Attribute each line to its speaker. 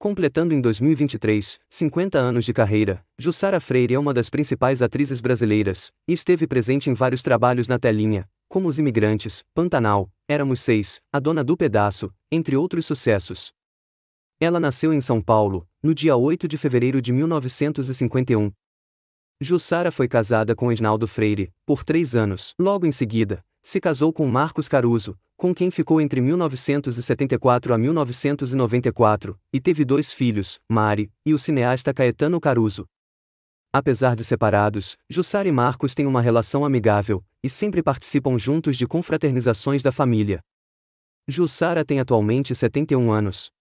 Speaker 1: Completando em 2023 50 anos de carreira, Jussara Freire é uma das principais atrizes brasileiras e esteve presente em vários trabalhos na telinha, como Os Imigrantes, Pantanal, Éramos Seis, A Dona do Pedaço, entre outros sucessos. Ela nasceu em São Paulo, no dia 8 de fevereiro de 1951. Jussara foi casada com Esnaldo Freire por três anos. Logo em seguida, se casou com Marcos Caruso, com quem ficou entre 1974 a 1994, e teve dois filhos, Mari e o cineasta Caetano Caruso. Apesar de separados, Jussara e Marcos têm uma relação amigável, e sempre participam juntos de confraternizações da família. Jussara tem atualmente 71 anos.